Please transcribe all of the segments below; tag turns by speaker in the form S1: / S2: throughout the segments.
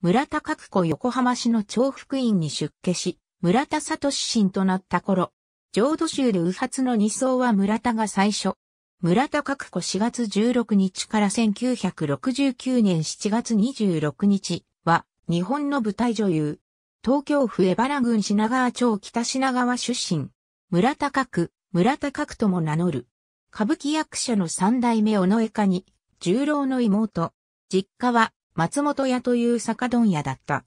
S1: 村田角子横浜市の長福院に出家し、村田聡神となった頃、浄土宗で右発の二層は村田が最初。村田角子4月16日から1969年7月26日は、日本の舞台女優。東京府江原郡品川町北品川出身。村田角、村田角とも名乗る。歌舞伎役者の三代目尾上家に、十郎の妹。実家は松本屋という酒問屋だった。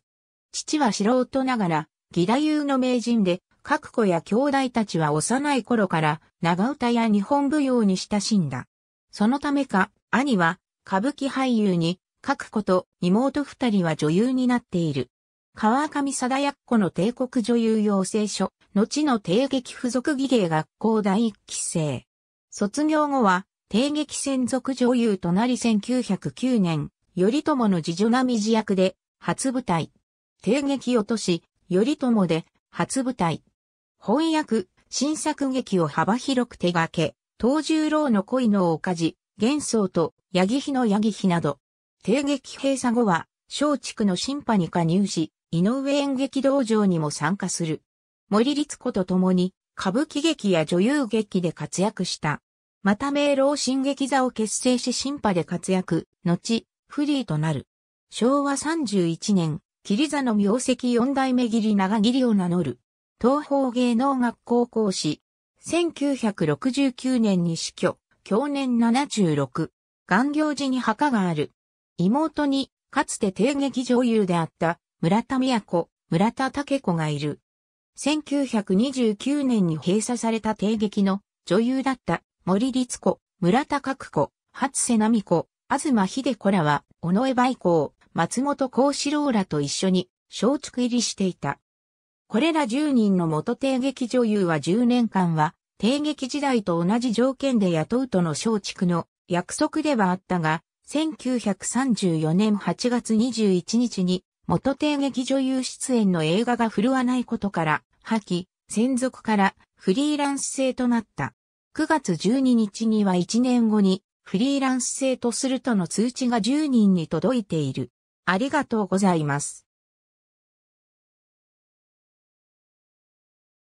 S1: 父は素人ながら、義太夫の名人で、各子や兄弟たちは幼い頃から長唄や日本舞踊に親しんだ。そのためか、兄は歌舞伎俳優に、各子と妹二人は女優になっている。川上貞奴の帝国女優養成所、後の帝劇附属技芸学校第一期生。卒業後は、帝劇専属女優となり1909年、頼朝の次女未次役で、初舞台。帝劇落とし、頼朝で、初舞台。翻訳、新作劇を幅広く手掛け、東十郎の恋のおかじ、幻想と、八木日の八木日など。帝劇閉鎖後は、松竹の審判に加入し、井上演劇道場にも参加する。森律子と共に、歌舞伎劇や女優劇で活躍した。また明朗新劇座を結成し審判で活躍、後、フリーとなる。昭和31年、霧座の名跡四代目霧長霧を名乗る。東方芸能学校講師。1969年に死去、去年76。元行寺に墓がある。妹に、かつて帝劇女優であった村田都、村田武子がいる。1929年に閉鎖された帝劇の女優だった森律子、村田角子、初瀬奈美子、東秀子らは、尾上梅光、松本幸四郎らと一緒に、松竹入りしていた。これら10人の元帝劇女優は10年間は、帝劇時代と同じ条件で雇うとの松竹の約束ではあったが、1934年8月21日に元帝劇女優出演の映画が振るわないことから、破棄、専属からフリーランス制となった。9月12日には1年後にフリーランス制とするとの通知が10人に届いている。ありがとうございます。